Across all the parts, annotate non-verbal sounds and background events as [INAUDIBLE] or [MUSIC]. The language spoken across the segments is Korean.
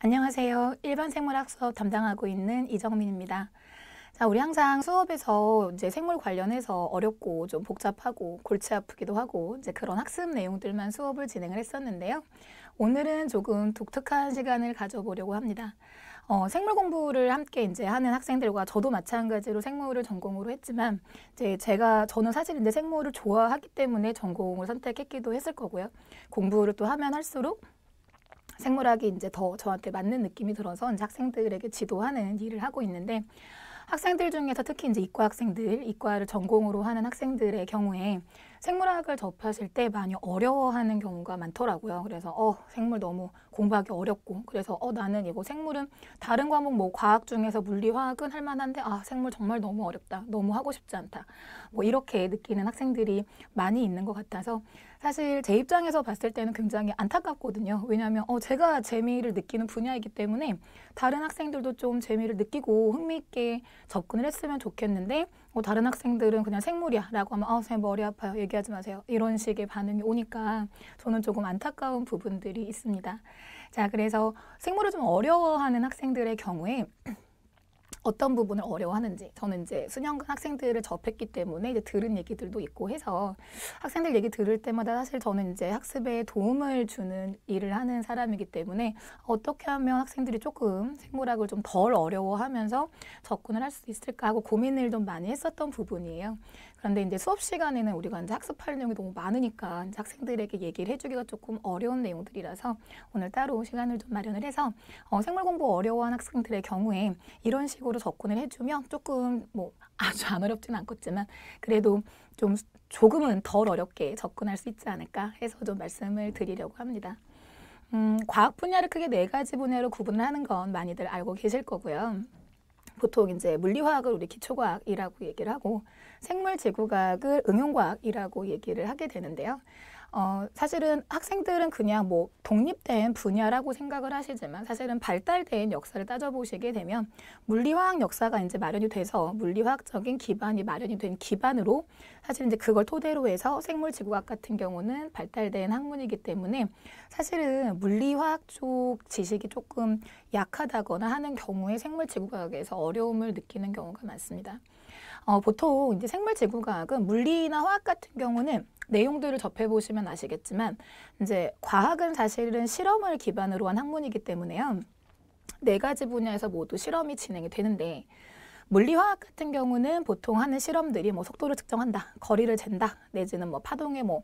안녕하세요. 일반 생물학 수업 담당하고 있는 이정민입니다. 자, 우리 항상 수업에서 이제 생물 관련해서 어렵고 좀 복잡하고 골치 아프기도 하고 이제 그런 학습 내용들만 수업을 진행을 했었는데요. 오늘은 조금 독특한 시간을 가져보려고 합니다. 어, 생물 공부를 함께 이제 하는 학생들과 저도 마찬가지로 생물을 전공으로 했지만 이제 제가 저는 사실 이제 생물을 좋아하기 때문에 전공을 선택했기도 했을 거고요. 공부를 또 하면 할수록 생물학이 이제 더 저한테 맞는 느낌이 들어서 이제 학생들에게 지도하는 일을 하고 있는데 학생들 중에서 특히 이제 이과 학생들, 이과를 전공으로 하는 학생들의 경우에 생물학을 접하실 때 많이 어려워하는 경우가 많더라고요. 그래서 어, 생물 너무 공부하기 어렵고 그래서 어 나는 이거 생물은 다른 과목 뭐 과학 중에서 물리 화학은 할 만한데 아 생물 정말 너무 어렵다 너무 하고 싶지 않다 뭐 이렇게 느끼는 학생들이 많이 있는 것 같아서 사실 제 입장에서 봤을 때는 굉장히 안타깝거든요 왜냐하면 어 제가 재미를 느끼는 분야이기 때문에 다른 학생들도 좀 재미를 느끼고 흥미있게 접근을 했으면 좋겠는데 뭐 다른 학생들은 그냥 생물이야 라고 하면 아 선생님 머리 아파요 얘기하지 마세요 이런 식의 반응이 오니까 저는 조금 안타까운 부분들이 있습니다. 자, 그래서 생물을 좀 어려워하는 학생들의 경우에 [CLEARS THROAT] 어떤 부분을 어려워하는지 저는 이제 수년간 학생들을 접했기 때문에 이제 들은 얘기들도 있고 해서 학생들 얘기 들을 때마다 사실 저는 이제 학습에 도움을 주는 일을 하는 사람이기 때문에 어떻게 하면 학생들이 조금 생물학을 좀 덜 어려워하면서 접근을 할 수 있을까 하고 고민을 좀 많이 했었던 부분이에요. 그런데 이제 수업 시간에는 우리가 이제 학습할 내용이 너무 많으니까 학생들에게 얘기를 해주기가 조금 어려운 내용들이라서 오늘 따로 시간을 좀 마련을 해서 어, 생물 공부 어려워한 학생들의 경우에 이런 식으로 접근을 해주면 조금 뭐 아주 안 어렵진 않겠지만 그래도 좀 조금은 덜 어렵게 접근할 수 있지 않을까 해서 좀 말씀을 드리려고 합니다. 음, 과학 분야를 크게 네 가지 분야로 구분 하는 건 많이들 알고 계실 거고요. 보통 이제 물리화학을 우리 기초과학이라고 얘기를 하고 생물지구과학을 응용과학이라고 얘기를 하게 되는데요. 어, 사실은 학생들은 그냥 뭐 독립된 분야라고 생각을 하시지만 사실은 발달된 역사를 따져보시게 되면 물리화학 역사가 이제 마련이 돼서 물리화학적인 기반이 마련이 된 기반으로 사실 이제 그걸 토대로 해서 생물지구학 같은 경우는 발달된 학문이기 때문에 사실은 물리화학 쪽 지식이 조금 약하다거나 하는 경우에 생물지구학에서 어려움을 느끼는 경우가 많습니다. 어, 보통 이제 생물지구과학은 물리나 화학 같은 경우는 내용들을 접해보시면 아시겠지만 이제 과학은 사실은 실험을 기반으로 한 학문이기 때문에요. 네 가지 분야에서 모두 실험이 진행이 되는데 물리화학 같은 경우는 보통 하는 실험들이 뭐 속도를 측정한다, 거리를 잰다, 내지는 뭐 파동의 뭐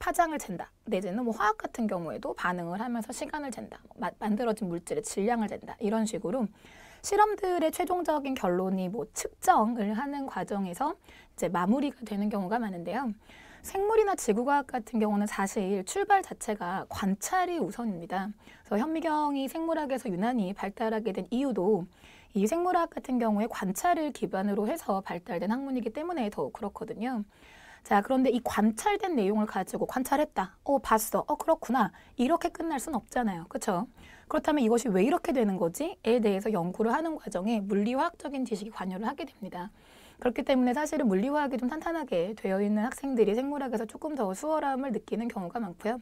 파장을 잰다, 내지는 뭐 화학 같은 경우에도 반응을 하면서 시간을 잰다, 뭐 마, 만들어진 물질의 질량을 잰다 이런 식으로 실험들의 최종적인 결론이 뭐 측정을 하는 과정에서 이제 마무리가 되는 경우가 많은데요. 생물이나 지구과학 같은 경우는 사실 출발 자체가 관찰이 우선입니다. 그래서 현미경이 생물학에서 유난히 발달하게 된 이유도 이 생물학 같은 경우에 관찰을 기반으로 해서 발달된 학문이기 때문에 더 그렇거든요. 자, 그런데 이 관찰된 내용을 가지고 관찰했다. 어, 봤어. 어, 그렇구나. 이렇게 끝날 순 없잖아요. 그렇죠? 그렇다면 이것이 왜 이렇게 되는 거지?에 대해서 연구를 하는 과정에 물리화학적인 지식이 관여를 하게 됩니다. 그렇기 때문에 사실은 물리화학이 좀 탄탄하게 되어 있는 학생들이 생물학에서 조금 더 수월함을 느끼는 경우가 많고요.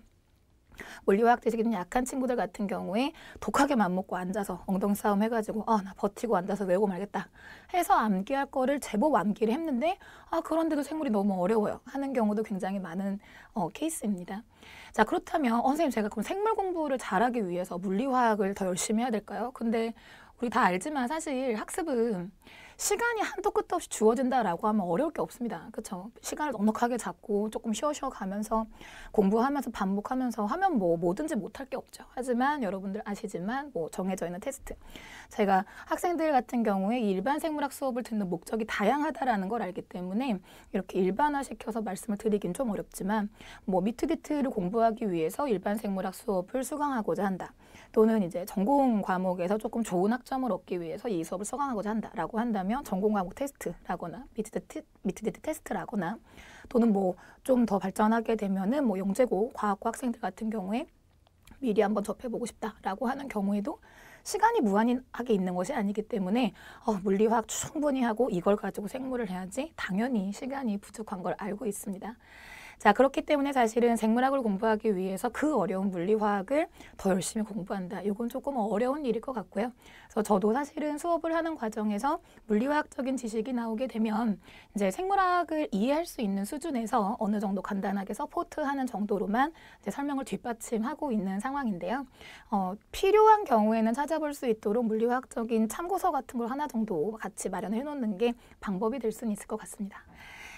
물리화학 지식이 좀 약한 친구들 같은 경우에 독하게 맘먹고 앉아서 엉덩 싸움 해가지고 아나 버티고 앉아서 외우고 말겠다 해서 암기할 거를 제법 암기를 했는데 아 그런데도 생물이 너무 어려워요 하는 경우도 굉장히 많은 어, 케이스입니다. 자 그렇다면 어, 선생님 제가 그럼 생물 공부를 잘하기 위해서 물리화학을 더 열심히 해야 될까요? 근데 우리 다 알지만 사실 학습은 시간이 한도 끝도 없이 주어진다라고 하면 어려울 게 없습니다. 그렇죠? 시간을 넉넉하게 잡고 조금 쉬어 쉬어 가면서 공부하면서 반복하면서 하면 뭐 뭐든지 못할 게 없죠. 하지만 여러분들 아시지만 뭐 정해져 있는 테스트. 제가 학생들 같은 경우에 일반 생물학 수업을 듣는 목적이 다양하다라는 걸 알기 때문에 이렇게 일반화시켜서 말씀을 드리긴 좀 어렵지만 뭐 미트디트를 공부하기 위해서 일반 생물학 수업을 수강하고자 한다. 또는 이제 전공 과목에서 조금 좋은 학점을 얻기 위해서 이 수업을 수강하고자 한다라고 한다면 전공 과목 테스트라거나 미트데트 테스트라거나 또는 뭐 좀 더 발전하게 되면은 뭐 영재고 과학고 학생들 같은 경우에 미리 한번 접해보고 싶다라고 하는 경우에도 시간이 무한하게 있는 것이 아니기 때문에 어, 물리화학 충분히 하고 이걸 가지고 생물을 해야지 당연히 시간이 부족한 걸 알고 있습니다. 자, 그렇기 때문에 사실은 생물학을 공부하기 위해서 그 어려운 물리화학을 더 열심히 공부한다. 이건 조금 어려운 일일 것 같고요. 그래서 저도 사실은 수업을 하는 과정에서 물리화학적인 지식이 나오게 되면 이제 생물학을 이해할 수 있는 수준에서 어느 정도 간단하게 서포트하는 정도로만 이제 설명을 뒷받침하고 있는 상황인데요. 어, 필요한 경우에는 찾아볼 수 있도록 물리화학적인 참고서 같은 걸 하나 정도 같이 마련해 놓는 게 방법이 될 수는 있을 것 같습니다.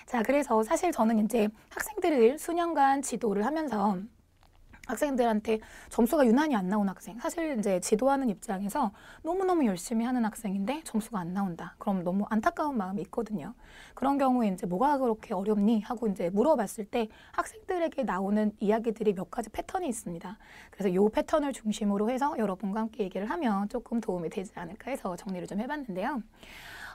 자, 그래서 사실 저는 이제 학생들을 수년간 지도를 하면서 학생들한테 점수가 유난히 안 나온 학생 사실 이제 지도하는 입장에서 너무너무 열심히 하는 학생인데 점수가 안 나온다 그럼 너무 안타까운 마음이 있거든요 그런 경우에 이제 뭐가 그렇게 어렵니 하고 이제 물어봤을 때 학생들에게 나오는 이야기들이 몇 가지 패턴이 있습니다 그래서 요 패턴을 중심으로 해서 여러분과 함께 얘기를 하면 조금 도움이 되지 않을까 해서 정리를 좀 해봤는데요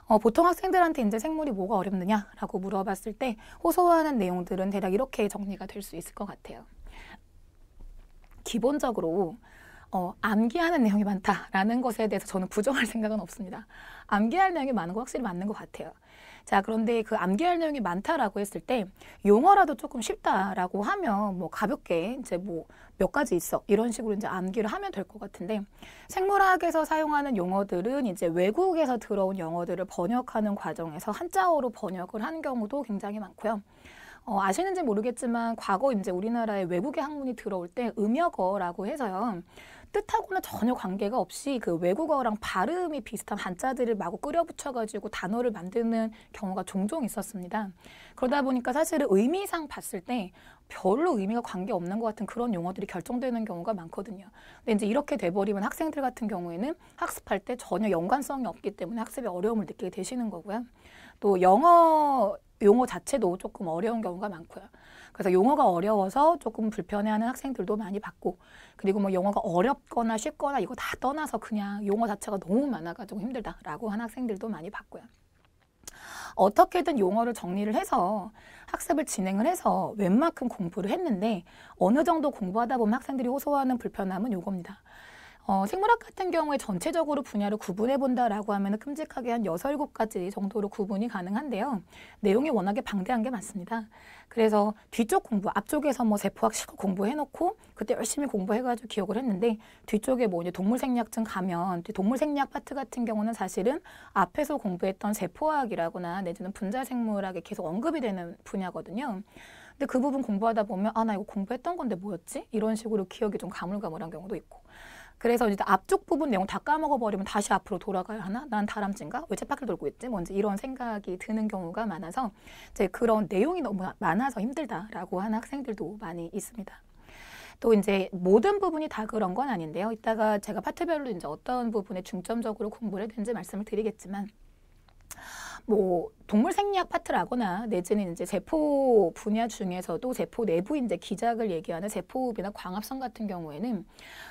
어, 보통 학생들한테 이제 생물이 뭐가 어렵느냐라고 물어봤을 때 호소하는 내용들은 대략 이렇게 정리가 될 수 있을 것 같아요. 기본적으로 어, 암기하는 내용이 많다라는 것에 대해서 저는 부정할 [LAUGHS] 생각은 없습니다. 암기할 내용이 많은 거 확실히 맞는 것 같아요. 자, 그런데 그 암기할 내용이 많다라고 했을 때 용어라도 조금 쉽다라고 하면 뭐 가볍게 이제 뭐 몇 가지 있어 이런 식으로 이제 암기를 하면 될 것 같은데 생물학에서 사용하는 용어들은 이제 외국에서 들어온 영어들을 번역하는 과정에서 한자어로 번역을 한 경우도 굉장히 많고요. 어, 아시는지 모르겠지만 과거 이제 우리나라에 외국의 학문이 들어올 때 음역어라고 해서요. 뜻하고는 전혀 관계가 없이 그 외국어랑 발음이 비슷한 한자들을 마구 끓여붙여가지고 단어를 만드는 경우가 종종 있었습니다. 그러다 보니까 사실은 의미상 봤을 때 별로 의미가 관계없는 것 같은 그런 용어들이 결정되는 경우가 많거든요. 근데 이제 이렇게 돼버리면 학생들 같은 경우에는 학습할 때 전혀 연관성이 없기 때문에 학습에 어려움을 느끼게 되시는 거고요. 또 영어 용어 자체도 조금 어려운 경우가 많고요. 그래서 용어가 어려워서 조금 불편해하는 학생들도 많이 봤고 그리고 뭐 영어가 어렵거나 쉽거나 이거 다 떠나서 그냥 용어 자체가 너무 많아가지고 힘들다라고 하는 학생들도 많이 봤고요. 어떻게든 용어를 정리를 해서 학습을 진행을 해서 웬만큼 공부를 했는데 어느 정도 공부하다 보면 학생들이 호소하는 불편함은 이겁니다 어, 생물학 같은 경우에 전체적으로 분야를 구분해 본다라고 하면 큼직하게 한 여섯 일곱 가지 정도로 구분이 가능한데요. 내용이 워낙에 방대한 게 많습니다. 그래서 뒤쪽 공부, 앞쪽에서 뭐 세포학 실컷 공부해놓고 그때 열심히 공부해가지고 기억을 했는데 뒤쪽에 뭐이 동물생략증 가면 동물생략 파트 같은 경우는 사실은 앞에서 공부했던 세포학이라거나 내지는 분자생물학에 계속 언급이 되는 분야거든요. 근데 그 부분 공부하다 보면 아 나 이거 공부했던 건데 뭐였지? 이런 식으로 기억이 좀 가물가물한 경우도 있고 그래서 이제 앞쪽 부분 내용 다 까먹어버리면 다시 앞으로 돌아가야 하나? 난 다람쥐인가? 왜쳇바퀴 돌고 있지? 뭔지 뭐 이런 생각이 드는 경우가 많아서 이제 그런 내용이 너무 많아서 힘들다라고 하는 학생들도 많이 있습니다. 또 이제 모든 부분이 다 그런 건 아닌데요. 이따가 제가 파트별로 이제 어떤 부분에 중점적으로 공부를 했는지 말씀을 드리겠지만 뭐 동물 생리학 파트라거나 내지는 이제 세포 분야 중에서도 세포 내부 이제 기작을 얘기하는 세포흡이나 광합성 같은 경우에는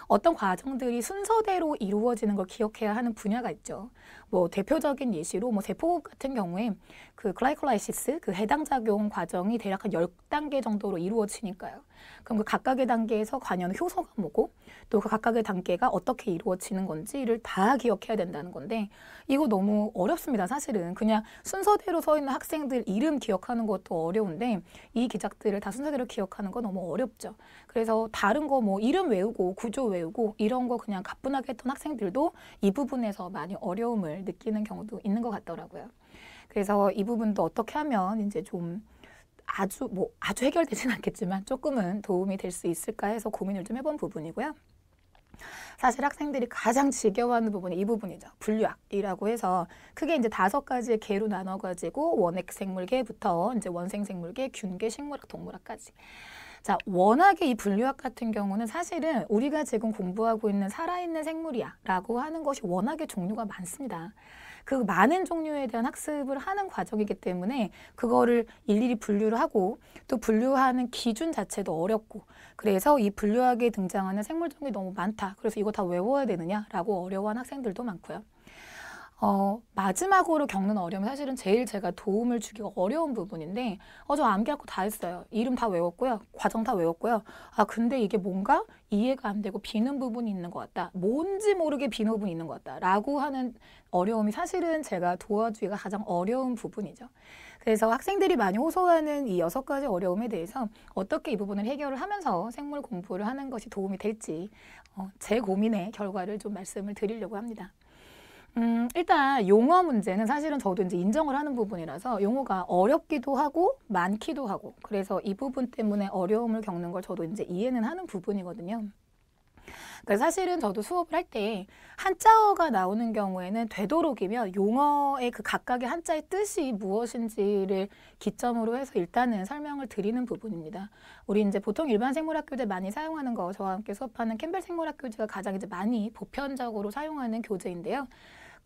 어떤 과정들이 순서대로 이루어지는 걸 기억해야 하는 분야가 있죠. 뭐 대표적인 예시로 뭐 세포 같은 경우에 그 글라이콜라이시스 그 해당 작용 과정이 대략 한 열단계 정도로 이루어지니까요. 그럼 그 각각의 단계에서 관여는 효소가 뭐고 또 그 각각의 단계가 어떻게 이루어지는 건지를 다 기억해야 된다는 건데 이거 너무 어렵습니다. 사실은 그냥 순서대로 서 있는 학생들 이름 기억하는 것도 어려운데 이 기작들을 다 순서대로 기억하는 건 너무 어렵죠. 그래서 다른 거 뭐 이름 외우고 구조 외우고 이런 거 그냥 가뿐하게 했던 학생들도 이 부분에서 많이 어려움을 느끼는 경우도 있는 것 같더라고요. 그래서 이 부분도 어떻게 하면 이제 좀 아주 뭐 아주 해결되지는 않겠지만 조금은 도움이 될 수 있을까 해서 고민을 좀 해본 부분이고요. 사실 학생들이 가장 지겨워하는 부분이 이 부분이죠. 분류학이라고 해서 크게 이제 다섯 가지의 개로 나눠가지고 원핵생물계부터 이제 원생생물계, 균계, 식물학, 동물학까지. 자, 워낙에 이 분류학 같은 경우는 사실은 우리가 지금 공부하고 있는 살아있는 생물이야 라고 하는 것이 워낙에 종류가 많습니다. 그 많은 종류에 대한 학습을 하는 과정이기 때문에 그거를 일일이 분류를 하고 또 분류하는 기준 자체도 어렵고 그래서 이 분류학에 등장하는 생물종이 너무 많다. 그래서 이거 다 외워야 되느냐라고 어려워하는 학생들도 많고요. 어, 마지막으로 겪는 어려움이 사실은 제일 제가 도움을 주기가 어려운 부분인데 어, 저 암기할 거 다 했어요. 이름 다 외웠고요. 과정 다 외웠고요. 아 근데 이게 뭔가 이해가 안 되고 비는 부분이 있는 것 같다. 뭔지 모르게 비는 부분이 있는 것 같다. 라고 하는 어려움이 사실은 제가 도와주기가 가장 어려운 부분이죠. 그래서 학생들이 많이 호소하는 이 여섯 가지 어려움에 대해서 어떻게 이 부분을 해결을 하면서 생물 공부를 하는 것이 도움이 될지 어, 제 고민의 결과를 좀 말씀을 드리려고 합니다. 음, 일단 용어 문제는 사실은 저도 이제 인정을 하는 부분이라서 용어가 어렵기도 하고 많기도 하고 그래서 이 부분 때문에 어려움을 겪는 걸 저도 이제 이해는 하는 부분이거든요. 그래서 그러니까 사실은 저도 수업을 할 때 한자어가 나오는 경우에는 되도록이면 용어의 그 각각의 한자의 뜻이 무엇인지를 기점으로 해서 일단은 설명을 드리는 부분입니다. 우리 이제 보통 일반 생물학교제 많이 사용하는 거 저와 함께 수업하는 캠벨 생물학교제가 가장 이제 많이 보편적으로 사용하는 교재인데요.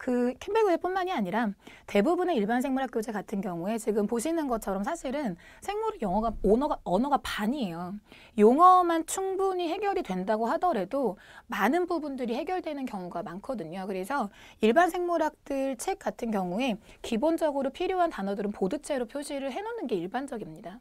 그 캠벨교재뿐만이 아니라 대부분의 일반 생물학 교재 같은 경우에 지금 보시는 것처럼 사실은 생물 영어가 언어가 언어가 반이에요. 용어만 충분히 해결이 된다고 하더라도 많은 부분들이 해결되는 경우가 많거든요. 그래서 일반 생물학들 책 같은 경우에 기본적으로 필요한 단어들은 보드체로 표시를 해놓는 게 일반적입니다.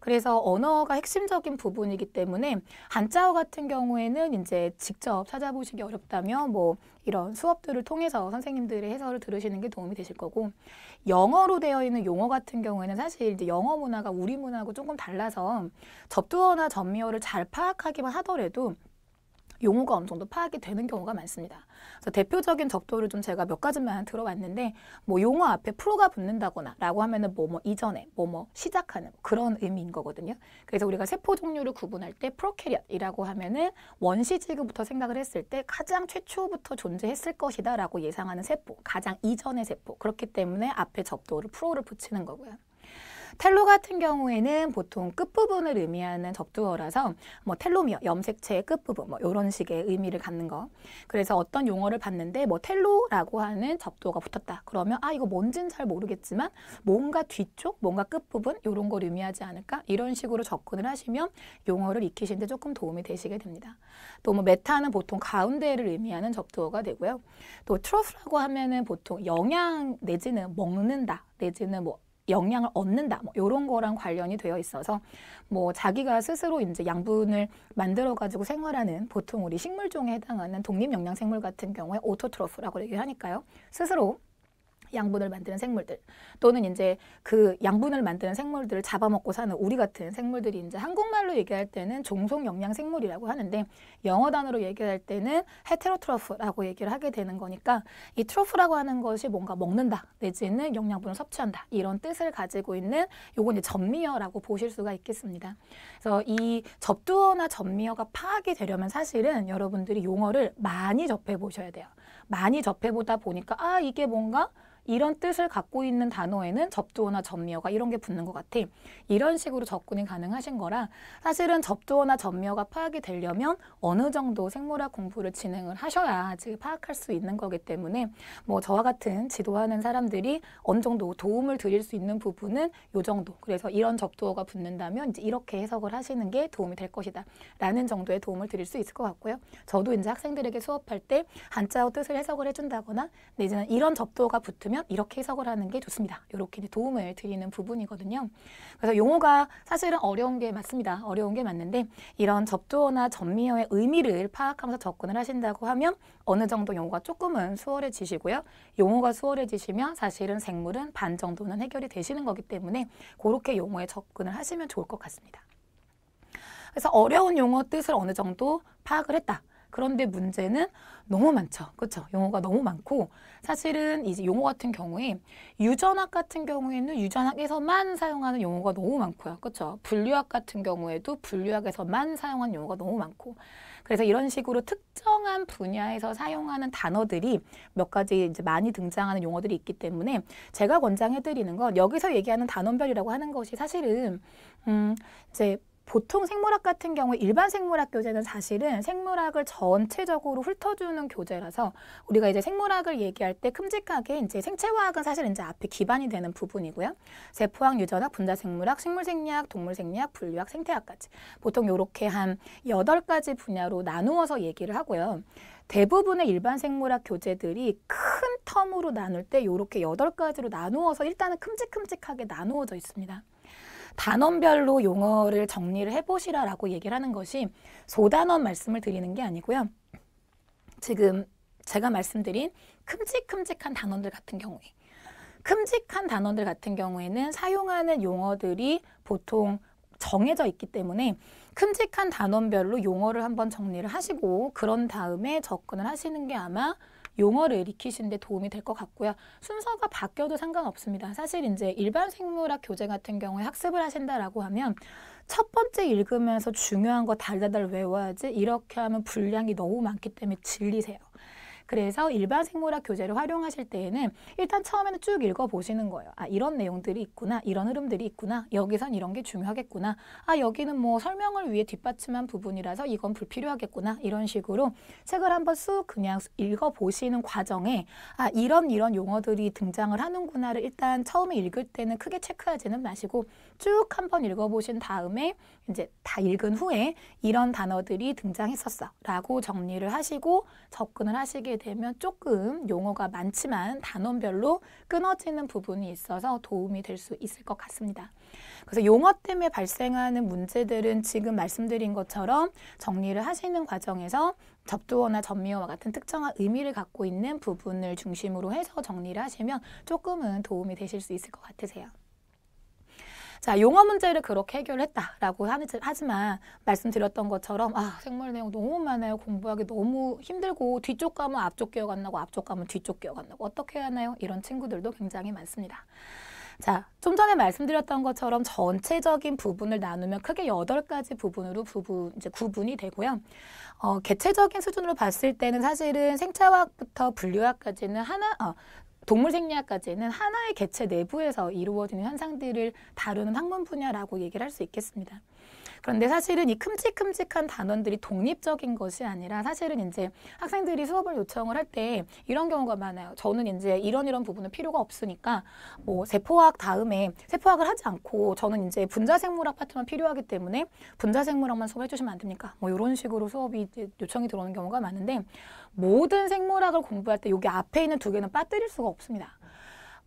그래서 언어가 핵심적인 부분이기 때문에 한자어 같은 경우에는 이제 직접 찾아보시기 어렵다면 뭐 이런 수업들을 통해서 선생님들의 해설을 들으시는 게 도움이 되실 거고 영어로 되어 있는 용어 같은 경우에는 사실 이제 영어 문화가 우리 문화하고 조금 달라서 접두어나 전미어를 잘 파악하기만 하더라도 용어가 어느 정도 파악이 되는 경우가 많습니다. 그래서 대표적인 적도를 좀 제가 몇 가지만 들어봤는데 뭐 용어 앞에 프로가 붙는다거나 라고 하면은 뭐뭐 뭐 이전에 뭐뭐 뭐 시작하는 뭐 그런 의미인 거거든요. 그래서 우리가 세포 종류를 구분할 때 프로캐리엇이라고 하면은 원시 지구부터 생각을 했을 때 가장 최초부터 존재했을 것이다 라고 예상하는 세포, 가장 이전의 세포 그렇기 때문에 앞에 적도를 프로를 붙이는 거고요. 텔로 같은 경우에는 보통 끝부분을 의미하는 접두어라서 뭐 텔로미어, 염색체의 끝부분 뭐 이런 식의 의미를 갖는 거. 그래서 어떤 용어를 봤는데 뭐 텔로라고 하는 접두어가 붙었다. 그러면 아 이거 뭔진 잘 모르겠지만 뭔가 뒤쪽, 뭔가 끝부분 이런 걸 의미하지 않을까? 이런 식으로 접근을 하시면 용어를 익히시는데 조금 도움이 되시게 됩니다. 또 뭐 메타는 보통 가운데를 의미하는 접두어가 되고요. 또트러스라고 하면은 보통 영양 내지는 먹는다 내지는 뭐 영양을 얻는다 뭐 이런 거랑 관련이 되어 있어서 뭐 자기가 스스로 이제 양분을 만들어 가지고 생활하는 보통 우리 식물종에 해당하는 독립 영양생물 같은 경우에 오토트로프라고 얘기를 하니까요 스스로 양분을 만드는 생물들 또는 이제 그 양분을 만드는 생물들을 잡아먹고 사는 우리 같은 생물들이 이제 한국말로 얘기할 때는 종속 영양 생물이라고 하는데 영어 단어로 얘기할 때는 헤테로트로프라고 얘기를 하게 되는 거니까 이 트로프라고 하는 것이 뭔가 먹는다 내지는 영양분을 섭취한다 이런 뜻을 가지고 있는 요건 이제 전미어라고 보실 수가 있겠습니다. 그래서 이 접두어나 전미어가 파악이 되려면 사실은 여러분들이 용어를 많이 접해 보셔야 돼요. 많이 접해보다 보니까 아 이게 뭔가 이런 뜻을 갖고 있는 단어에는 접두어나 접미어가 이런 게 붙는 것 같아. 이런 식으로 접근이 가능하신 거라 사실은 접두어나 접미어가 파악이 되려면 어느 정도 생물학 공부를 진행을 하셔야 지 파악할 수 있는 거기 때문에 뭐 저와 같은 지도하는 사람들이 어느 정도 도움을 드릴 수 있는 부분은 요 정도. 그래서 이런 접두어가 붙는다면 이제 이렇게 해석을 하시는 게 도움이 될 것이다. 라는 정도의 도움을 드릴 수 있을 것 같고요. 저도 이제 학생들에게 수업할 때 한자어 뜻 뜻을 해석을 해준다거나 근데 이는 이런 접도가 붙으면 이렇게 해석을 하는 게 좋습니다. 이렇게 도움을 드리는 부분이거든요. 그래서 용어가 사실은 어려운 게 맞습니다. 어려운 게 맞는데 이런 접두어나 접미어의 의미를 파악하면서 접근을 하신다고 하면 어느 정도 용어가 조금은 수월해지시고요. 용어가 수월해지시면 사실은 생물은 반 정도는 해결이 되시는 거기 때문에 그렇게 용어에 접근을 하시면 좋을 것 같습니다. 그래서 어려운 용어 뜻을 어느 정도 파악을 했다. 그런데 문제는 너무 많죠. 그렇죠? 용어가 너무 많고 사실은 이제 용어 같은 경우에 유전학 같은 경우에는 유전학에서만 사용하는 용어가 너무 많고요. 그렇죠? 분류학 같은 경우에도 분류학에서만 사용하는 용어가 너무 많고 그래서 이런 식으로 특정한 분야에서 사용하는 단어들이 몇 가지 이제 많이 등장하는 용어들이 있기 때문에 제가 권장해드리는 건 여기서 얘기하는 단원별이라고 하는 것이 사실은 음 이제 보통 생물학 같은 경우에 일반 생물학 교재는 사실은 생물학을 전체적으로 훑어주는 교재라서 우리가 이제 생물학을 얘기할 때 큼직하게 이제 생체화학은 사실 이제 앞에 기반이 되는 부분이고요. 세포학, 유전학, 분자생물학, 식물생리학, 동물생리학, 분류학, 생태학까지 보통 이렇게 한 여덟 가지 분야로 나누어서 얘기를 하고요. 대부분의 일반 생물학 교재들이 큰 텀으로 나눌 때 이렇게 여덟 가지로 나누어서 일단은 큼직큼직하게 나누어져 있습니다. 단원별로 용어를 정리를 해보시라라고 얘기를 하는 것이 소단원 말씀을 드리는 게 아니고요. 지금 제가 말씀드린 큼직큼직한 단원들 같은 경우에 큼직한 단원들 같은 경우에는 사용하는 용어들이 보통 정해져 있기 때문에 큼직한 단원별로 용어를 한번 정리를 하시고 그런 다음에 접근을 하시는 게 아마 용어를 익히시는데 도움이 될 것 같고요. 순서가 바뀌어도 상관없습니다. 사실 이제 일반 생물학 교재 같은 경우에 학습을 하신다라고 하면 첫 번째 읽으면서 중요한 거 달달달 외워야지 이렇게 하면 분량이 너무 많기 때문에 질리세요. 그래서 일반 생물학 교재를 활용하실 때에는 일단 처음에는 쭉 읽어보시는 거예요. 아 이런 내용들이 있구나. 이런 흐름들이 있구나. 여기선 이런 게 중요하겠구나. 아 여기는 뭐 설명을 위해 뒷받침한 부분이라서 이건 불필요하겠구나. 이런 식으로 책을 한번 쑥 그냥 읽어보시는 과정에 아 이런 이런 용어들이 등장을 하는구나를 일단 처음에 읽을 때는 크게 체크하지는 마시고 쭉 한번 읽어보신 다음에 이제 다 읽은 후에 이런 단어들이 등장했었어 라고 정리를 하시고 접근을 하시게 하게 되면 조금 용어가 많지만 단원별로 끊어지는 부분이 있어서 도움이 될 수 있을 것 같습니다. 그래서 용어 때문에 발생하는 문제들은 지금 말씀드린 것처럼 정리를 하시는 과정에서 접두어나 전미어와 같은 특정한 의미를 갖고 있는 부분을 중심으로 해서 정리를 하시면 조금은 도움이 되실 수 있을 것 같으세요. 자, 용어 문제를 그렇게 해결했다라고 하지만 말씀드렸던 것처럼 아, 생물 내용 너무 많아요. 공부하기 너무 힘들고 뒤쪽 가면 앞쪽 기억 안 나고 앞쪽 가면 뒤쪽 기억 안 나고 어떻게 해야 하나요? 이런 친구들도 굉장히 많습니다. 자, 좀 전에 말씀드렸던 것처럼 전체적인 부분을 나누면 크게 여덟 가지 부분으로 부분, 이제 구분이 되고요. 어, 개체적인 수준으로 봤을 때는 사실은 생체학부터 분류학까지는 하나, 어, 동물 생리학까지는 하나의 개체 내부에서 이루어지는 현상들을 다루는 학문 분야라고 얘기를 할 수 있겠습니다. 그런데 사실은 이 큼직큼직한 단원들이 독립적인 것이 아니라 사실은 이제 학생들이 수업을 요청을 할 때 이런 경우가 많아요. 저는 이제 이런 이런 부분은 필요가 없으니까 뭐 세포학 다음에 세포학을 하지 않고 저는 이제 분자생물학 파트만 필요하기 때문에 분자생물학만 수업해 주시면 안 됩니까? 뭐 이런 식으로 수업이 요청이 들어오는 경우가 많은데 모든 생물학을 공부할 때 여기 앞에 있는 두 개는 빠뜨릴 수가 없습니다.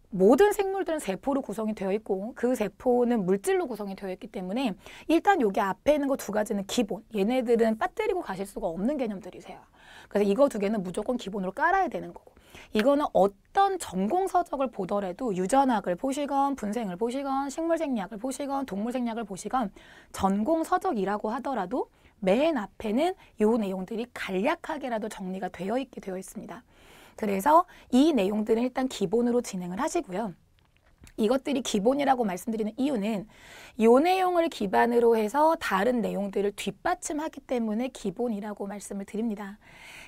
모든 생물들은 세포로 구성이 되어 있고 그 세포는 물질로 구성이 되어 있기 때문에 일단 여기 앞에 있는 거 두 가지는 기본 얘네들은 빠뜨리고 가실 수가 없는 개념들이세요 그래서 이거 두 개는 무조건 기본으로 깔아야 되는 거고 이거는 어떤 전공 서적을 보더라도 유전학을 보시건 분생을 보시건 식물생리학을 보시건 동물생리학을 보시건 전공 서적이라고 하더라도 맨 앞에는 요 내용들이 간략하게라도 정리가 되어 있게 되어 있습니다 그래서 이 내용들은 일단 기본으로 진행을 하시고요. 이것들이 기본이라고 말씀드리는 이유는 요 내용을 기반으로 해서 다른 내용들을 뒷받침하기 때문에 기본이라고 말씀을 드립니다.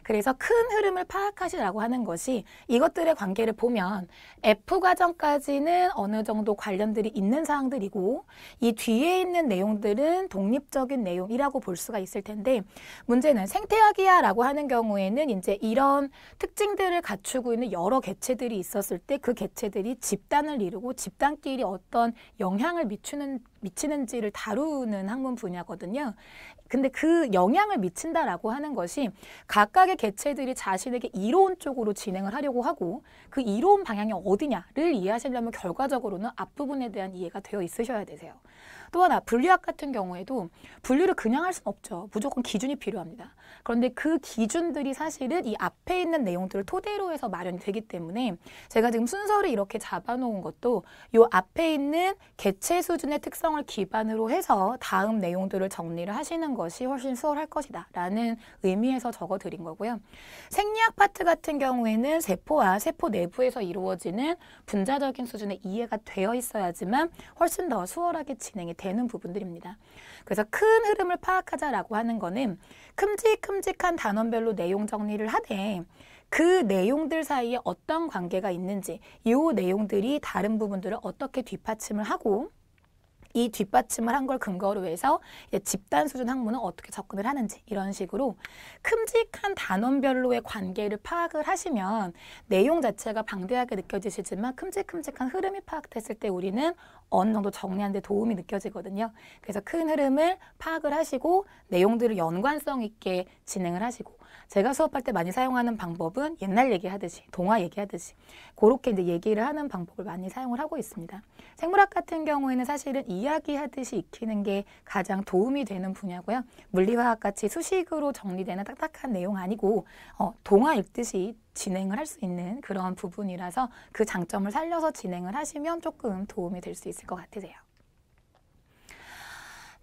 그래서 큰 흐름을 파악하시라고 하는 것이 이것들의 관계를 보면 F 과정까지는 어느 정도 관련들이 있는 사항들이고 이 뒤에 있는 내용들은 독립적인 내용이라고 볼 수가 있을 텐데 문제는 생태학이야라고 하는 경우에는 이제 이런 특징들을 갖추고 있는 여러 개체들이 있었을 때 그 개체들이 집단을 이루고 집단끼리 어떤 영향을 미치는 미치는지를 다루는 학문 분야거든요. 근데 그 영향을 미친다라고 하는 것이 각각의 개체들이 자신에게 이로운 쪽으로 진행을 하려고 하고 그 이로운 방향이 어디냐를 이해하시려면 결과적으로는 앞부분에 대한 이해가 되어 있으셔야 되세요. 또 하나 분류학 같은 경우에도 분류를 그냥 할 수는 없죠. 무조건 기준이 필요합니다. 그런데 그 기준들이 사실은 이 앞에 있는 내용들을 토대로 해서 마련이 되기 때문에 제가 지금 순서를 이렇게 잡아놓은 것도 요 앞에 있는 개체 수준의 특성을 기반으로 해서 다음 내용들을 정리를 하시는 것이 훨씬 수월할 것이다 라는 의미에서 적어드린 거고요. 생리학 파트 같은 경우에는 세포와 세포 내부에서 이루어지는 분자적인 수준의 이해가 되어 있어야지만 훨씬 더 수월하게 진행이 되는 부분들입니다. 그래서 큰 흐름을 파악하자라고 하는 거는 큼직큼직한 단원별로 내용 정리를 하되 그 내용들 사이에 어떤 관계가 있는지 이 내용들이 다른 부분들을 어떻게 뒷받침을 하고 이 뒷받침을 한 걸 근거로 해서 집단 수준 학문은 어떻게 접근을 하는지 이런 식으로 큼직한 단원별로의 관계를 파악을 하시면 내용 자체가 방대하게 느껴지시지만 큼직큼직한 흐름이 파악됐을 때 우리는 어느 정도 정리하는 데 도움이 느껴지거든요. 그래서 큰 흐름을 파악을 하시고 내용들을 연관성 있게 진행을 하시고 제가 수업할 때 많이 사용하는 방법은 옛날 얘기하듯이 동화 얘기하듯이 그렇게 이제 얘기를 하는 방법을 많이 사용을 하고 있습니다. 생물학 같은 경우에는 사실은 이야기하듯이 익히는 게 가장 도움이 되는 분야고요. 물리화학 같이 수식으로 정리되는 딱딱한 내용 아니고 어, 동화 읽듯이 진행을 할 수 있는 그런 부분이라서 그 장점을 살려서 진행을 하시면 조금 도움이 될 수 있을 것 같으세요.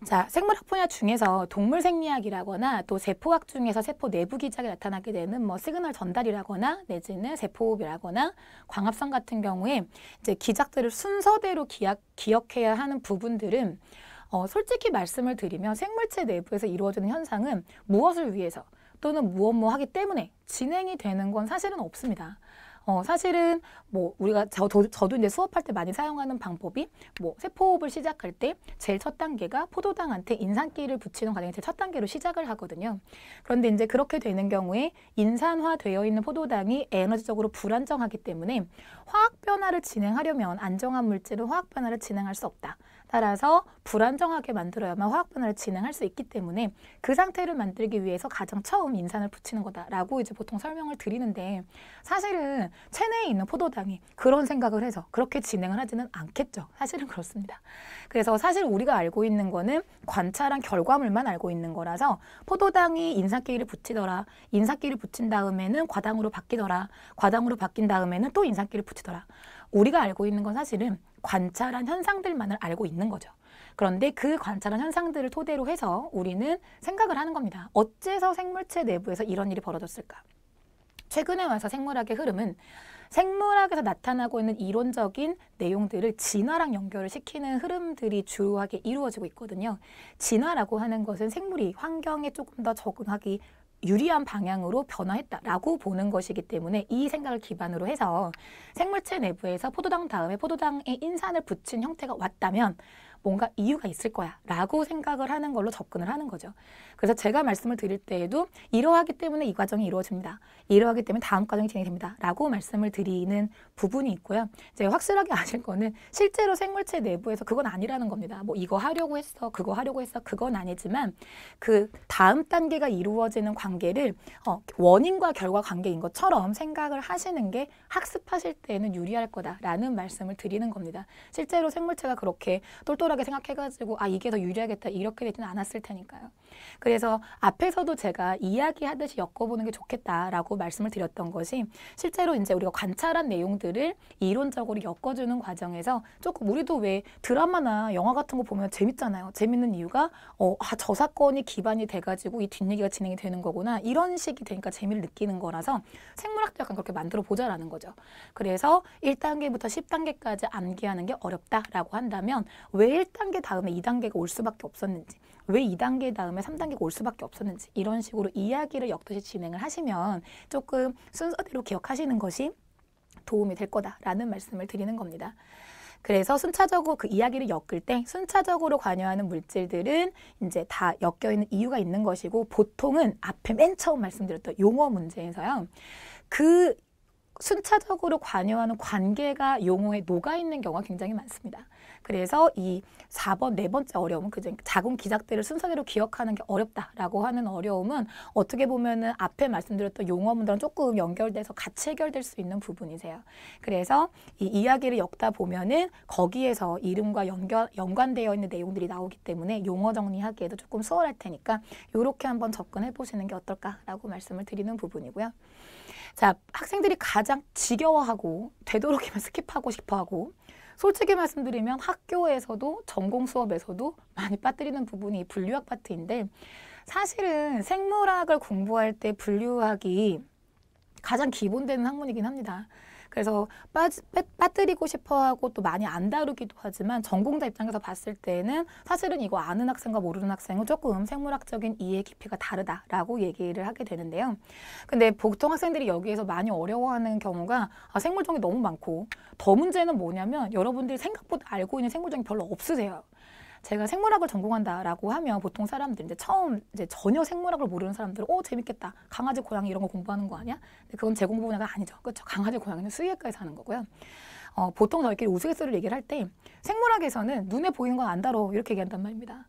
자, 생물학 분야 중에서 동물 생리학이라거나 또 세포학 중에서 세포 내부 기작이 나타나게 되는 뭐 시그널 전달이라거나 내지는 세포호흡이라거나 광합성 같은 경우에 이제 기작들을 순서대로 기약, 기억해야 하는 부분들은 어, 솔직히 말씀을 드리면 생물체 내부에서 이루어지는 현상은 무엇을 위해서 또는 무엇 뭐 하기 때문에 진행이 되는 건 사실은 없습니다. 어, 사실은 뭐 우리가 저, 도 이제 수업할 때 많이 사용하는 방법이 뭐 세포호흡을 시작할 때 제일 첫 단계가 포도당한테 인산기를 붙이는 과정이 제일 첫 단계로 시작을 하거든요. 그런데 이제 그렇게 되는 경우에 인산화되어 있는 포도당이 에너지적으로 불안정하기 때문에 화학 변화를 진행하려면 안정한 물질은 화학 변화를 진행할 수 없다. 따라서 불안정하게 만들어야만 화학 분화를 진행할 수 있기 때문에 그 상태를 만들기 위해서 가장 처음 인산을 붙이는 거다라고 이제 보통 설명을 드리는데 사실은 체내에 있는 포도당이 그런 생각을 해서 그렇게 진행을 하지는 않겠죠. 사실은 그렇습니다. 그래서 사실 우리가 알고 있는 거는 관찰한 결과물만 알고 있는 거라서 포도당이 인산끼리를 붙이더라. 인산끼리를 붙인 다음에는 과당으로 바뀌더라. 과당으로 바뀐 다음에는 또 인산끼리를 붙이더라. 우리가 알고 있는 건 사실은 관찰한 현상들만을 알고 있는 거죠. 그런데 그 관찰한 현상들을 토대로 해서 우리는 생각을 하는 겁니다. 어째서 생물체 내부에서 이런 일이 벌어졌을까? 최근에 와서 생물학의 흐름은 생물학에서 나타나고 있는 이론적인 내용들을 진화랑 연결을 시키는 흐름들이 주요하게 이루어지고 있거든요. 진화라고 하는 것은 생물이 환경에 조금 더 적응하기 유리한 방향으로 변화했다라고 보는 것이기 때문에 이 생각을 기반으로 해서 생물체 내부에서 포도당 다음에 포도당에 인산을 붙인 형태가 왔다면 뭔가 이유가 있을 거야 라고 생각을 하는 걸로 접근을 하는 거죠. 그래서 제가 말씀을 드릴 때에도 이러하기 때문에 이 과정이 이루어집니다. 이러하기 때문에 다음 과정이 진행됩니다. 라고 말씀을 드리는 부분이 있고요. 이제 확실하게 [LAUGHS] 아실 거는 실제로 생물체 내부에서 그건 아니라는 겁니다. 뭐 이거 하려고 했어, 그거 하려고 했어, 그건 아니지만 그 다음 단계가 이루어지는 관계를 어, 원인과 결과 관계인 것처럼 생각을 하시는 게 학습하실 때에는 유리할 거다라는 말씀을 드리는 겁니다. 실제로 생물체가 그렇게 똘똘하게 똑똑하게 생각해가지고 아 이게 더 유리하겠다 이렇게 되지는 않았을 테니까요. 그래서 앞에서도 제가 이야기하듯이 엮어보는 게 좋겠다라고 말씀을 드렸던 것이 실제로 이제 우리가 관찰한 내용들을 이론적으로 엮어주는 과정에서 조금 우리도 왜 드라마나 영화 같은 거 보면 재밌잖아요. 재밌는 이유가 어, 아, 저 사건이 기반이 돼가지고 이 뒷얘기가 진행이 되는 거구나 이런 식이 되니까 재미를 느끼는 거라서 생물학도 약간 그렇게 만들어 보자라는 거죠. 그래서 1단계부터 10단계까지 암기하는 게 어렵다라고 한다면 왜 1단계 다음에 2단계가 올 수밖에 없었는지 왜 2단계 다음에 3단계가 올 수밖에 없었는지 이런 식으로 이야기를 역도시 진행을 하시면 조금 순서대로 기억하시는 것이 도움이 될 거다라는 말씀을 드리는 겁니다. 그래서 순차적으로 그 이야기를 엮을 때 순차적으로 관여하는 물질들은 이제 다 엮여 있는 이유가 있는 것이고 보통은 앞에 맨 처음 말씀드렸던 용어 문제에서요. 그 순차적으로 관여하는 관계가 용어에 녹아 있는 경우가 굉장히 많습니다. 그래서 이 4번 네 번째 어려움은 그 자궁 기작대를 순서대로 기억하는 게 어렵다라고 하는 어려움은 어떻게 보면은 앞에 말씀드렸던 용어문들랑 조금 연결돼서 같이 해결될 수 있는 부분이세요. 그래서 이 이야기를 엮다 보면은 거기에서 이름과 연결, 연관되어 있는 내용들이 나오기 때문에 용어 정리하기에도 조금 수월할 테니까 이렇게 한번 접근해 보시는 게 어떨까라고 말씀을 드리는 부분이고요. 자, 학생들이 가장 지겨워하고 되도록이면 스킵하고 싶어하고 솔직히 말씀드리면 학교에서도 전공 수업에서도 많이 빠뜨리는 부분이 분류학 파트인데 사실은 생물학을 공부할 때 분류학이 가장 기본되는 학문이긴 합니다. 그래서 빠, 빠, 빠뜨리고 싶어하고 또 많이 안 다루기도 하지만 전공자 입장에서 봤을 때는 사실은 이거 아는 학생과 모르는 학생은 조금 생물학적인 이해 깊이가 다르다라고 얘기를 하게 되는데요. 근데 보통 학생들이 여기에서 많이 어려워하는 경우가 아, 생물종이 너무 많고 더 문제는 뭐냐면 여러분들이 생각보다 알고 있는 생물종이 별로 없으세요. 제가 생물학을 전공한다라고 하면 보통 사람들 이제 처음 이제 전혀 생물학을 모르는 사람들은 오 재밌겠다 강아지 고양이 이런 거 공부하는 거 아니야? 근데 그건 제 공부 분야가 아니죠. 그렇죠? 강아지 고양이는 수의학과에서 하는 거고요. 어, 보통 저희끼리 우스갯소리를 얘기를 할 때 생물학에서는 눈에 보이는 건 안 다뤄 이렇게 얘기한단 말입니다.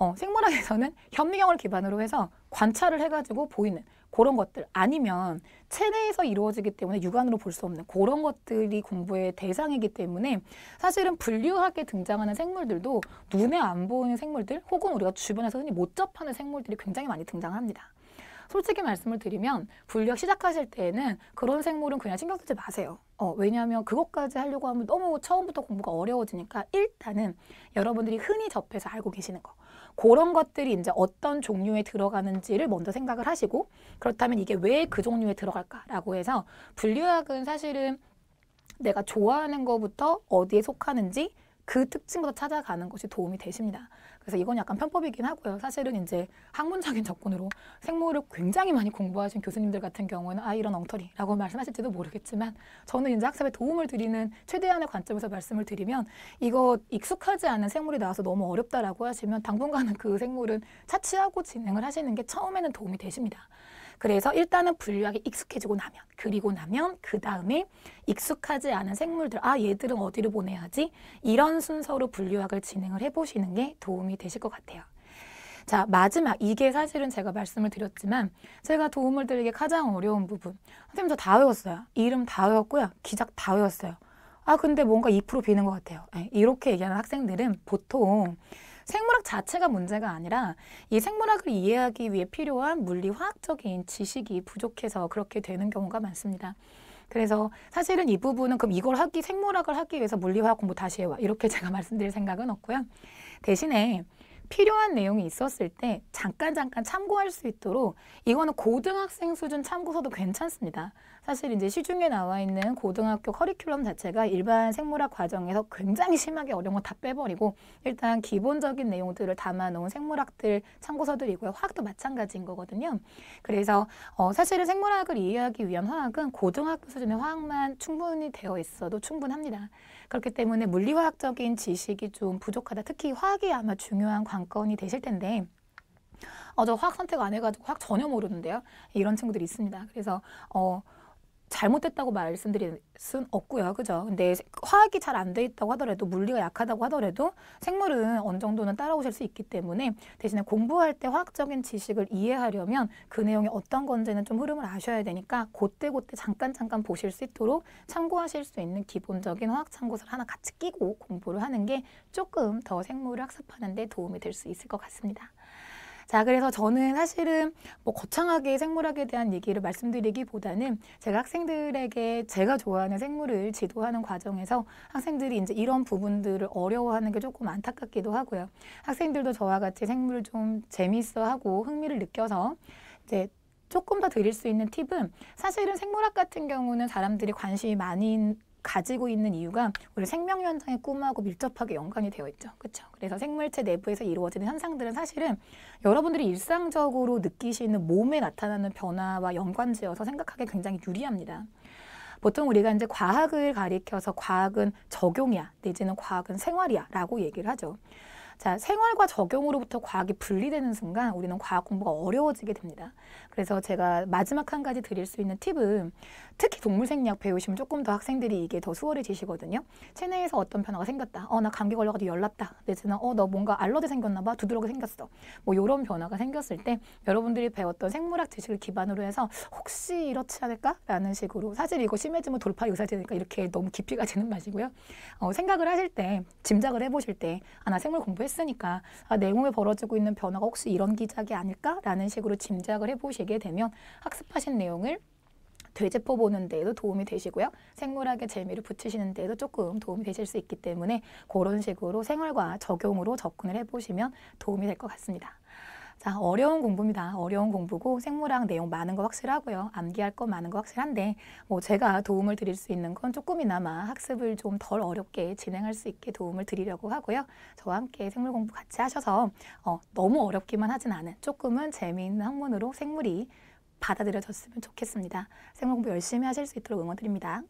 어, 생물학에서는 현미경을 기반으로 해서 관찰을 해가지고 보이는 그런 것들 아니면 체내에서 이루어지기 때문에 육안으로 볼 수 없는 그런 것들이 공부의 대상이기 때문에 사실은 분류하게 등장하는 생물들도 눈에 안 보이는 생물들 혹은 우리가 주변에서 흔히 못 접하는 생물들이 굉장히 많이 등장합니다. 솔직히 말씀을 드리면 분류 시작하실 때에는 그런 생물은 그냥 신경 쓰지 마세요. 어, 왜냐하면 그것까지 하려고 하면 너무 처음부터 공부가 어려워지니까 일단은 여러분들이 흔히 접해서 알고 계시는 거 그런 것들이 이제 어떤 종류에 들어가는지를 먼저 생각을 하시고 그렇다면 이게 왜 그 종류에 들어갈까라고 해서 분류학은 사실은 내가 좋아하는 것부터 어디에 속하는지 그 특징부터 찾아가는 것이 도움이 되십니다. 그래서 이건 약간 편법이긴 하고요. 사실은 이제 학문적인 접근으로 생물을 굉장히 많이 공부하신 교수님들 같은 경우는 아 이런 엉터리라고 말씀하실지도 모르겠지만 저는 이제 학습에 도움을 드리는 최대한의 관점에서 말씀을 드리면 이거 익숙하지 않은 생물이 나와서 너무 어렵다라고 하시면 당분간은 그 생물은 차치하고 진행을 하시는 게 처음에는 도움이 되십니다. 그래서 일단은 분류하기 익숙해지고 나면 그리고 나면 그 다음에 익숙하지 않은 생물들 아 얘들은 어디로 보내야지 이런 순서로 분류학을 진행을 해보시는 게 도움이 되실 것 같아요. 자 마지막 이게 사실은 제가 말씀을 드렸지만 제가 도움을 드리기 가장 어려운 부분 선생님 저 다 외웠어요. 이름 다 외웠고요. 기작 다 외웠어요. 아 근데 뭔가 2% 비는 것 같아요. 예, 이렇게 얘기하는 학생들은 보통 생물학 자체가 문제가 아니라 이 생물학을 이해하기 위해 필요한 물리화학적인 지식이 부족해서 그렇게 되는 경우가 많습니다. 그래서 사실은 이 부분은 그럼 이걸 하기 생물학을 하기 위해서 물리화학 공부 다시 해와 이렇게 [LAUGHS] 제가 말씀드릴 생각은 없고요. 대신에 필요한 내용이 있었을 때 잠깐 잠깐 참고할 수 있도록 이거는 고등학생 수준 참고서도 괜찮습니다. 사실 이제 시중에 나와 있는 고등학교 커리큘럼 자체가 일반 생물학 과정에서 굉장히 심하게 어려운 거 다 빼버리고 일단 기본적인 내용들을 담아놓은 생물학들 참고서들이고요. 화학도 마찬가지인 거거든요. 그래서 어, 사실은 생물학을 이해하기 위한 화학은 고등학교 수준의 화학만 충분히 되어 있어도 충분합니다. 그렇기 때문에 물리화학적인 지식이 좀 부족하다. 특히 화학이 아마 중요한 관건이 되실 텐데 어, 저 화학 선택 안 해가지고 화학 전혀 모르는데요. 이런 친구들이 있습니다. 그래서 어, 잘못됐다고 말씀드릴 순 없고요. 그죠? 근데 화학이 잘 안 돼 있다고 하더라도 물리가 약하다고 하더라도 생물은 어느 정도는 따라오실 수 있기 때문에 대신에 공부할 때 화학적인 지식을 이해하려면 그 내용이 어떤 건지는 좀 흐름을 아셔야 되니까 그때 그때 잠깐 잠깐 보실 수 있도록 참고하실 수 있는 기본적인 화학 참고서를 하나 같이 끼고 공부를 하는 게 조금 더 생물을 학습하는 데 도움이 될 수 있을 것 같습니다. 자, 그래서 저는 사실은 뭐 거창하게 생물학에 대한 얘기를 말씀드리기보다는 제가 학생들에게 제가 좋아하는 생물을 지도하는 과정에서 학생들이 이제 이런 부분들을 어려워하는 게 조금 안타깝기도 하고요. 학생들도 저와 같이 생물을 좀 재미있어 하고 흥미를 느껴서 이제 조금 더 드릴 수 있는 팁은 사실은 생물학 같은 경우는 사람들이 관심이 많이 가지고 있는 이유가 우리 생명 현상의 꿈하고 밀접하게 연관이 되어 있죠. 그렇죠? 그래서 생물체 내부에서 이루어지는 현상들은 사실은 여러분들이 일상적으로 느끼시는 몸에 나타나는 변화와 연관지어서 생각하기 굉장히 유리합니다. 보통 우리가 이제 과학을 가리켜서 과학은 적용이야, 내지는 과학은 생활이야 라고 얘기를 하죠. 자, 생활과 적용으로부터 과학이 분리되는 순간 우리는 과학 공부가 어려워지게 됩니다. 그래서 제가 마지막 한 가지 드릴 수 있는 팁은 특히 동물 생리학 배우시면 조금 더 학생들이 이게 더 수월해지시거든요. 체내에서 어떤 변화가 생겼다. 어, 나 감기 걸려가지고 열났다. 내지는 어, 너 뭔가 알러지 생겼나 봐. 두드러기 생겼어. 뭐 이런 변화가 생겼을 때 여러분들이 배웠던 생물학 지식을 기반으로 해서 혹시 이렇지 않을까? 라는 식으로 사실 이거 심해지면 돌파 유사지니까 이렇게 너무 깊이 가지는 [LAUGHS] 마시고요. 어, 생각을 하실 때 짐작을 해보실 때 아, 나 생물 공부했 했으니까 아, 내용에 벌어지고 있는 변화가 혹시 이런 기작이 아닐까라는 식으로 짐작을 해보시게 되면 학습하신 내용을 되짚어 보는 데에도 도움이 되시고요. 생물학의 재미를 붙이시는 데에도 조금 도움이 되실 수 있기 때문에 그런 식으로 생활과 적용으로 접근을 해보시면 도움이 될 것 같습니다. 자, 어려운 공부입니다. 어려운 공부고 생물학 내용 많은 거 확실하고요. 암기할 거 많은 거 확실한데 뭐 제가 도움을 드릴 수 있는 건 조금이나마 학습을 좀 덜 어렵게 진행할 수 있게 도움을 드리려고 하고요. 저와 함께 생물 공부 같이 하셔서 어, 너무 어렵기만 하진 않은 조금은 재미있는 학문으로 생물이 받아들여졌으면 좋겠습니다. 생물 공부 열심히 하실 수 있도록 응원드립니다.